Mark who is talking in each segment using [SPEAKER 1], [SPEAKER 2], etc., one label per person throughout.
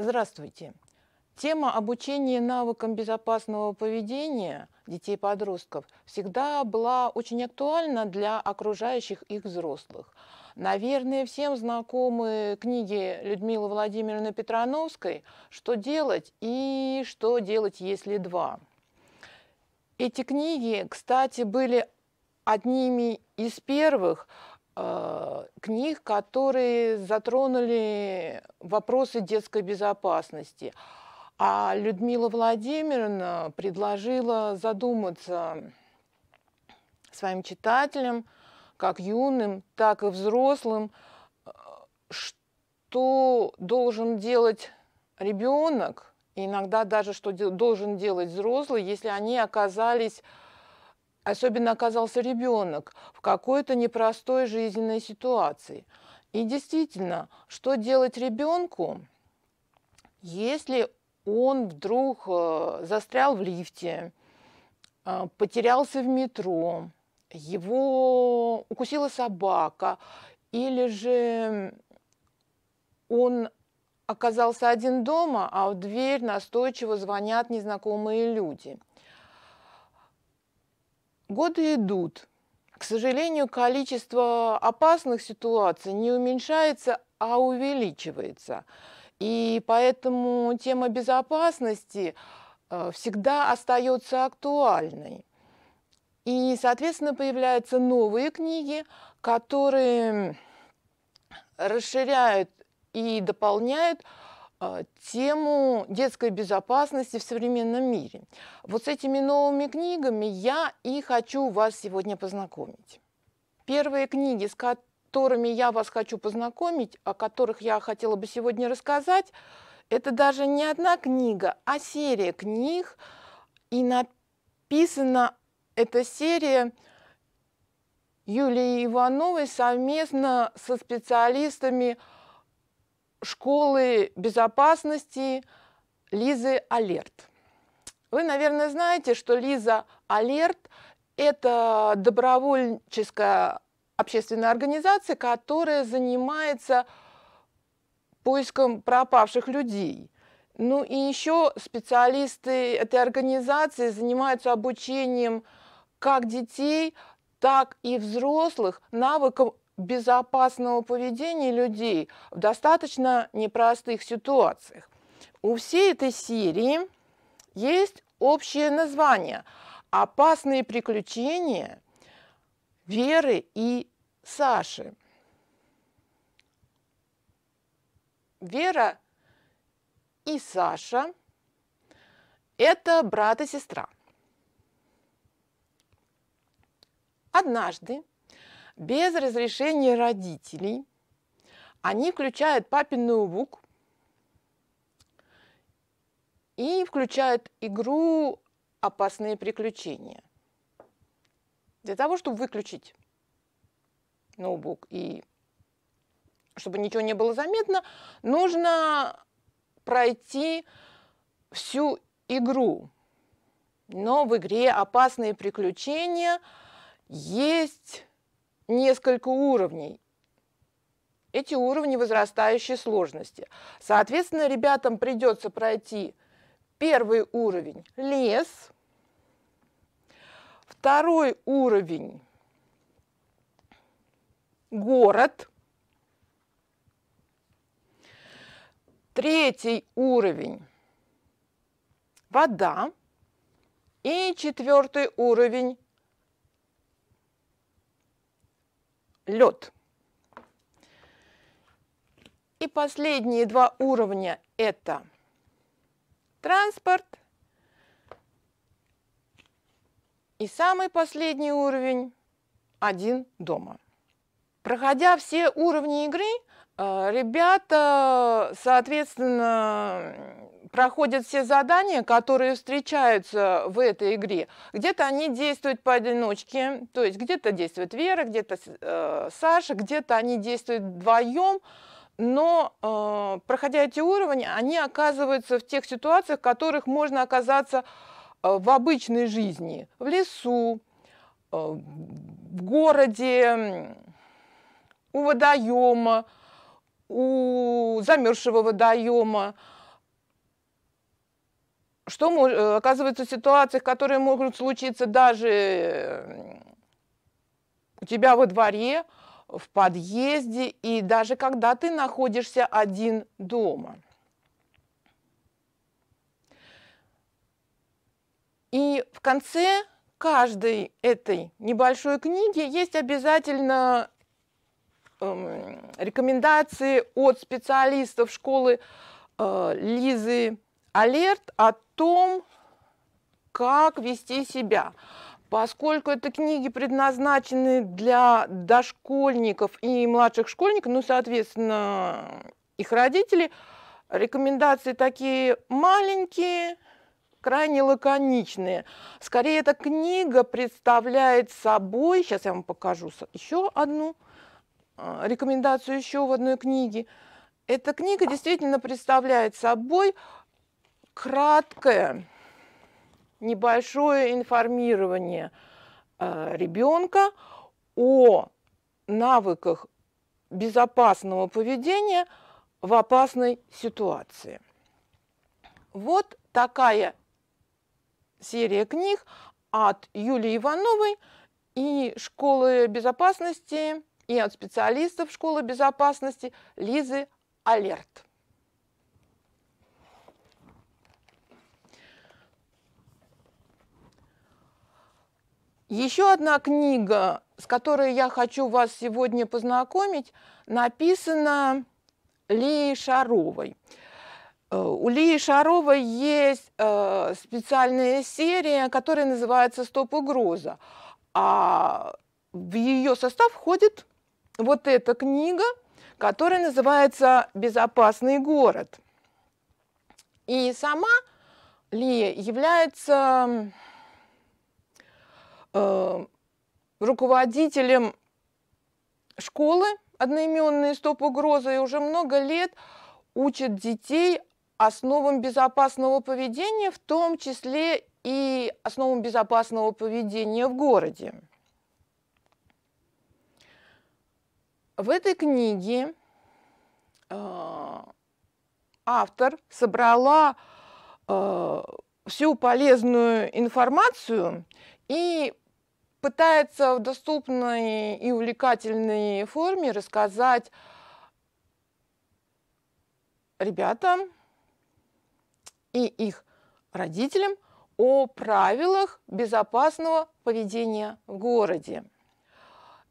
[SPEAKER 1] Здравствуйте. Тема обучения навыкам безопасного поведения детей и подростков всегда была очень актуальна для окружающих их взрослых. Наверное, всем знакомы книги Людмилы Владимировны Петрановской «Что делать» и «Что делать, если два». Эти книги, кстати, были одними из первых, а, книг, которые затронули вопросы детской безопасности. А Людмила Владимировна предложила задуматься своим читателям, как юным, так и взрослым, а, что должен делать ребенок, иногда даже что должен делать взрослый, если они оказались особенно оказался ребенок, в какой-то непростой жизненной ситуации. И действительно, что делать ребенку, если он вдруг э, застрял в лифте, э, потерялся в метро, его укусила собака, или же он оказался один дома, а в дверь настойчиво звонят незнакомые люди – Годы идут. К сожалению, количество опасных ситуаций не уменьшается, а увеличивается. И поэтому тема безопасности э, всегда остается актуальной. И, соответственно, появляются новые книги, которые расширяют и дополняют а, тему детской безопасности в современном мире. Вот с этими новыми книгами я и хочу вас сегодня познакомить. Первые книги, с которыми я вас хочу познакомить, о которых я хотела бы сегодня рассказать, это даже не одна книга, а серия книг, и написана эта серия Юлии Ивановой совместно со специалистами – школы безопасности Лизы Алерт. Вы, наверное, знаете, что Лиза Алерт – это добровольческая общественная организация, которая занимается поиском пропавших людей. Ну и еще специалисты этой организации занимаются обучением как детей, так и взрослых навыкам безопасного поведения людей в достаточно непростых ситуациях. У всей этой серии есть общее название «Опасные приключения Веры и Саши». Вера и Саша – это брат и сестра. Однажды без разрешения родителей. Они включают папин ноутбук и включают игру «Опасные приключения». Для того, чтобы выключить ноутбук и чтобы ничего не было заметно, нужно пройти всю игру. Но в игре «Опасные приключения» есть несколько уровней. Эти уровни возрастающей сложности. Соответственно, ребятам придется пройти первый уровень – лес, второй уровень – город, третий уровень – вода и четвертый уровень лед. И последние два уровня – это транспорт. И самый последний уровень – один дома. Проходя все уровни игры, э, ребята, соответственно, проходят все задания, которые встречаются в этой игре. Где-то они действуют поодиночке, то есть где-то действует Вера, где-то э, Саша, где-то они действуют вдвоем, но э, проходя эти уровни, они оказываются в тех ситуациях, в которых можно оказаться э, в обычной жизни, в лесу, э, в городе, у водоема, у замерзшего водоема, что э, оказывается в ситуациях, которые могут случиться даже э, у тебя во дворе, в подъезде и даже когда ты находишься один дома. И в конце каждой этой небольшой книги есть обязательно эм, рекомендации от специалистов школы э, Лизы алерт о том, как вести себя. Поскольку это книги предназначены для дошкольников и младших школьников, ну, соответственно, их родители, рекомендации такие маленькие, крайне лаконичные. Скорее, эта книга представляет собой, сейчас я вам покажу еще одну а, рекомендацию еще в одной книге. Эта книга действительно представляет собой краткое небольшое информирование э, ребенка о навыках безопасного поведения в опасной ситуации. Вот такая серия книг от Юлии Ивановой и школы безопасности, и от специалистов школы безопасности Лизы Алерт. Еще одна книга, с которой я хочу вас сегодня познакомить, написана Лией Шаровой. Э, у Лии Шаровой есть э, специальная серия, которая называется «Стоп угроза». А в ее состав входит вот эта книга, которая называется «Безопасный город». И сама Лия является Э, руководителем школы одноименные «Стоп угроза» и уже много лет учит детей основам безопасного поведения, в том числе и основам безопасного поведения в городе. В этой книге э, автор собрала э, всю полезную информацию и пытается в доступной и увлекательной форме рассказать, ребятам и их родителям о правилах безопасного поведения в городе.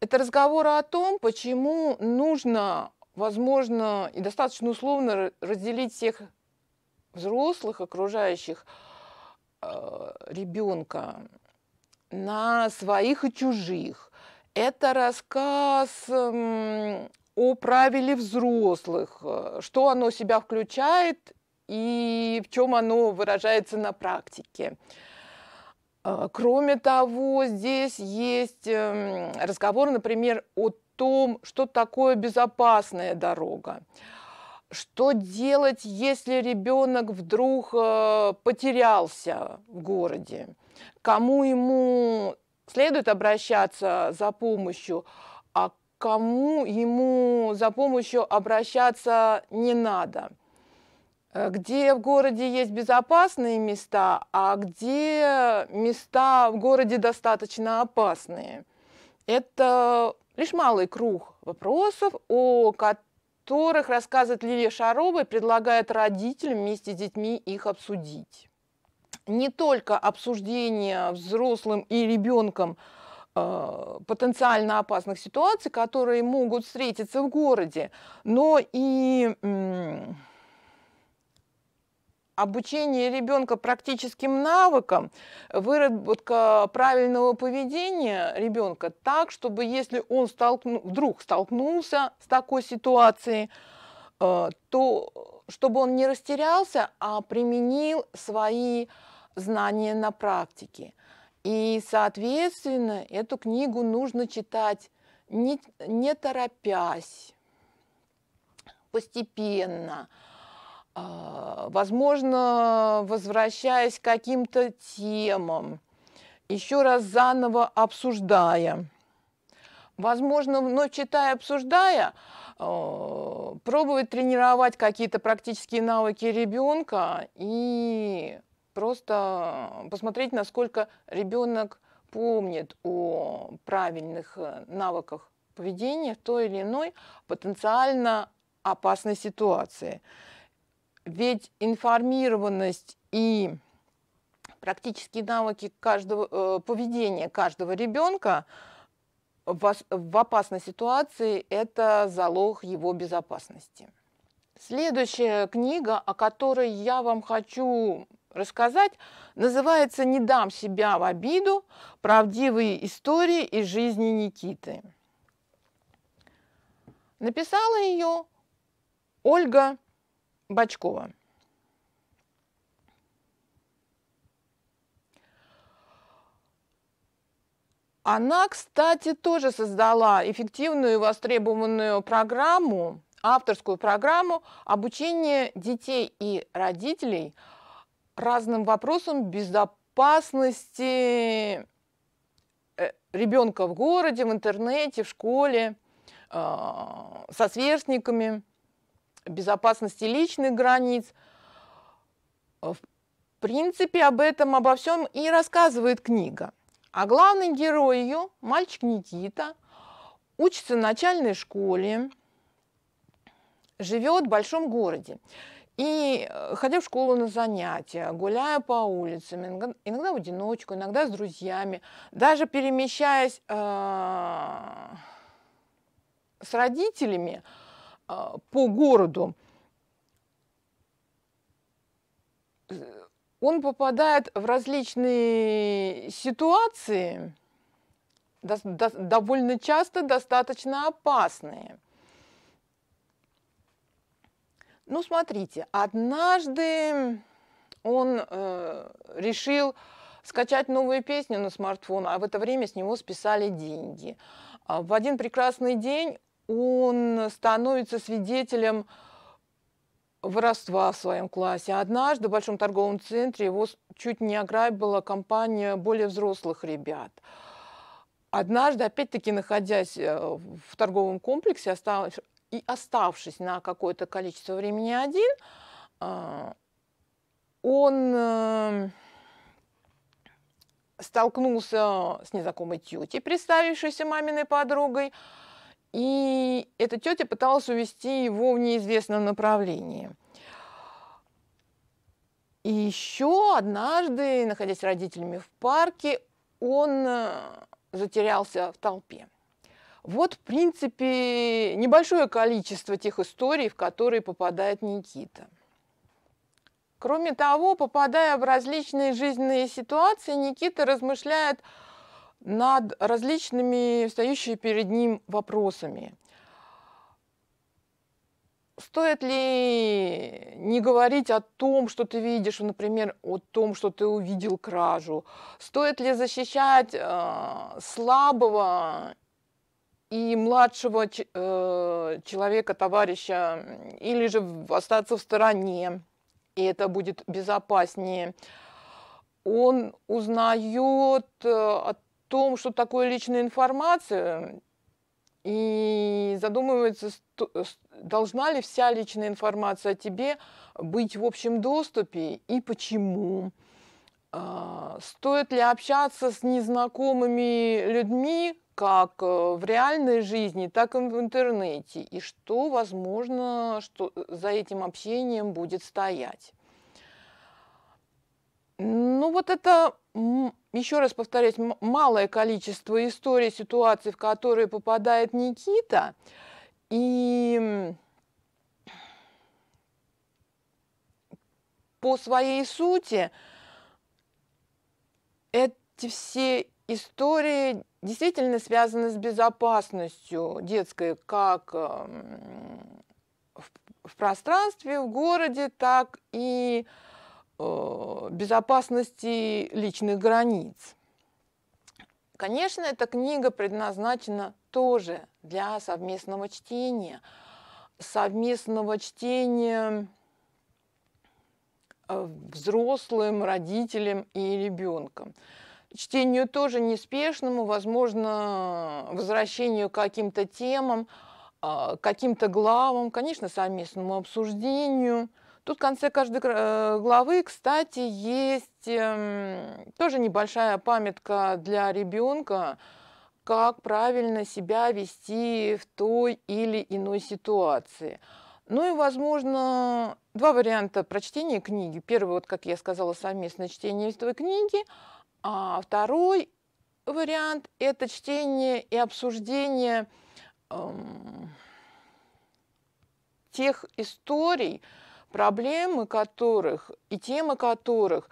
[SPEAKER 1] Это разговор о том, почему нужно, возможно, и достаточно условно разделить всех взрослых, окружающих э, ребенка на своих и чужих. Это рассказ эм, о правиле взрослых, э, что оно себя включает и в чем оно выражается на практике. Э, кроме того, здесь есть эм, разговор, например, о том, что такое безопасная дорога. Что делать, если ребенок вдруг э, потерялся в городе? кому ему следует обращаться за помощью, а кому ему за помощью обращаться не надо. Э, где в городе есть безопасные места, а где места в городе достаточно опасные. Это лишь малый круг вопросов, о которых рассказывает Лилия Шарова и предлагает родителям вместе с детьми их обсудить не только обсуждение взрослым и ребенком э, потенциально опасных ситуаций, которые могут встретиться в городе, но и обучение ребенка практическим навыкам, выработка правильного поведения ребенка так, чтобы если он столкну, вдруг столкнулся с такой ситуацией, э, то чтобы он не растерялся, а применил свои знания на практике. И, соответственно, эту книгу нужно читать не, не торопясь, постепенно, а, возможно, возвращаясь к каким-то темам, еще раз заново обсуждая. Возможно, но читая, обсуждая, а, пробовать тренировать какие-то практические навыки ребенка и просто посмотреть, насколько ребенок помнит о правильных э, навыках поведения в той или иной потенциально опасной ситуации. Ведь информированность и практические навыки каждого, э, поведения каждого ребенка в опасной ситуации – это залог его безопасности. Следующая книга, о которой я вам хочу рассказать. Называется «Не дам себя в обиду. Правдивые истории из жизни Никиты». Написала ее Ольга Бачкова. Она, кстати, тоже создала эффективную и востребованную программу, авторскую программу обучения детей и родителей – разным вопросам безопасности э, ребенка в городе, в интернете, в школе, а, со сверстниками, безопасности личных границ. А, в принципе, об этом, обо всем и рассказывает книга. А главный герой ее, мальчик Никита, учится в начальной школе, живет в большом городе. И э, ходя в школу на занятия, гуляя по улицам, иногда, в одиночку, иногда с друзьями, даже перемещаясь э, с родителями э, по городу, он попадает в различные ситуации, до, до, довольно часто достаточно опасные – ну, смотрите, однажды он э, решил скачать новую песню на смартфон, а в это время с него списали деньги. А в один прекрасный день он становится свидетелем воровства в своем классе. Однажды в Большом торговом центре его чуть не ограбила компания более взрослых ребят. Однажды, опять-таки, находясь э, в торговом комплексе, и оставшись на какое-то количество времени один, а, он эм, столкнулся с незнакомой тетей, представившейся маминой подругой, и эта тетя пыталась увести его в неизвестном направлении. И еще однажды, находясь с родителями в парке, он э, затерялся в толпе. Вот, в принципе, небольшое количество тех историй, в которые попадает Никита. Кроме того, попадая в различные жизненные ситуации, Никита размышляет над различными стоящими перед ним вопросами. Стоит ли не говорить о том, что ты видишь, например, о том, что ты увидел кражу? Стоит ли защищать э, слабого и младшего э, человека, товарища, или же остаться в стороне, и это будет безопаснее. Он узнает э, о том, что такое личная информация, и задумывается, э, должна ли вся личная информация о тебе быть в общем доступе и почему. А, стоит ли общаться с незнакомыми людьми, как э, в реальной жизни, так и в интернете, и что, возможно, что э, за этим общением будет стоять. Ну вот это, еще раз повторять, малое количество историй, ситуаций, в которые попадает Никита. И по своей сути эти все истории действительно связаны с безопасностью детской как эм, в пространстве, в городе, так и э, безопасности личных границ. Конечно, эта книга предназначена тоже для совместного чтения. Совместного чтения э, взрослым, родителям и ребенком чтению тоже неспешному, возможно, возвращению к каким-то темам, а, каким-то главам, конечно, совместному обсуждению. Тут в конце каждой э, главы, кстати, есть эм, тоже небольшая памятка для ребенка, как правильно себя вести в той или иной ситуации. Ну и, возможно, два варианта прочтения книги. Первый, вот, как я сказала, совместное чтение той книги, а второй вариант – это чтение и обсуждение эм, тех историй, проблемы которых и темы которых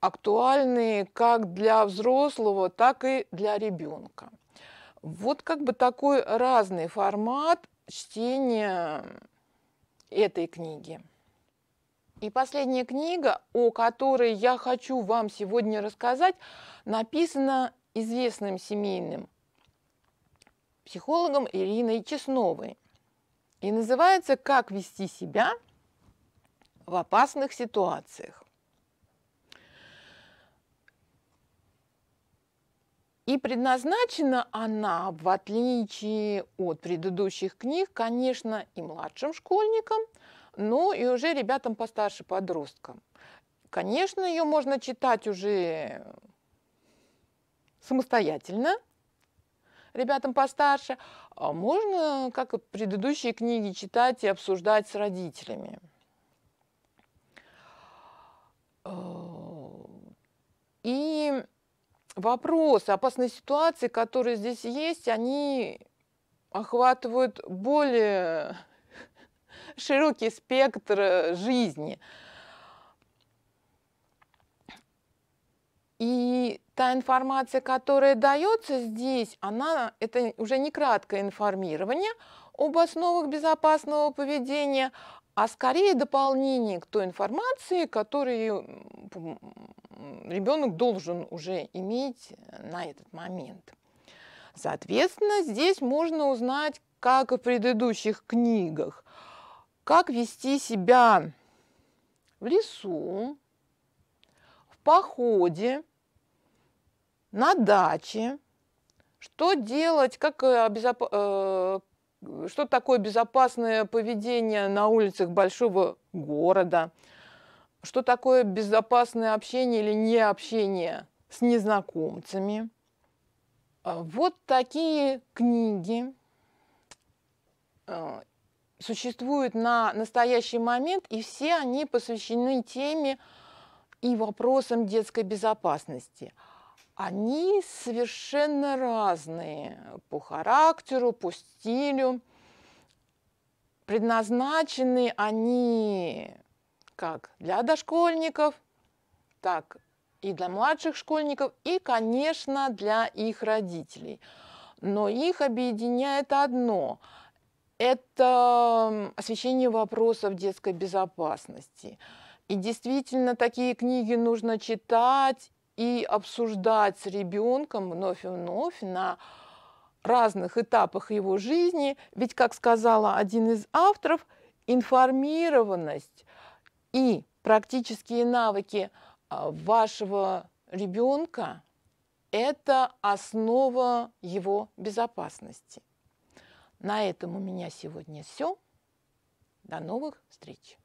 [SPEAKER 1] актуальны как для взрослого, так и для ребенка. Вот как бы такой разный формат чтения этой книги. И последняя книга, о которой я хочу вам сегодня рассказать, написана известным семейным психологом Ириной Чесновой. И называется «Как вести себя в опасных ситуациях». И предназначена она, в отличие от предыдущих книг, конечно, и младшим школьникам – ну и уже ребятам постарше, подросткам. Конечно, ее можно читать уже самостоятельно, ребятам постарше. А можно, как и предыдущие книги, читать и обсуждать с родителями. И вопросы, опасные ситуации, которые здесь есть, они охватывают более широкий спектр э, жизни. И та информация, которая дается здесь, она это уже не краткое информирование об основах безопасного поведения, а скорее дополнение к той информации, которую ребенок должен уже иметь э, на этот момент. Соответственно, здесь можно узнать, как и в предыдущих книгах, как вести себя в лесу, в походе, на даче, что делать, как э, обезоп... Э, что такое безопасное поведение на улицах большого города, что такое безопасное общение или не общение с незнакомцами. Э, вот такие книги существуют на настоящий момент, и все они посвящены теме и вопросам детской безопасности. Они совершенно разные по характеру, по стилю. Предназначены они как для дошкольников, так и для младших школьников, и, конечно, для их родителей. Но их объединяет одно это освещение вопросов детской безопасности. И действительно, такие книги нужно читать и обсуждать с ребенком вновь и вновь на разных этапах его жизни. Ведь, как сказала один из авторов, информированность и практические навыки а, вашего ребенка – это основа его безопасности. На этом у меня сегодня все. До новых встреч!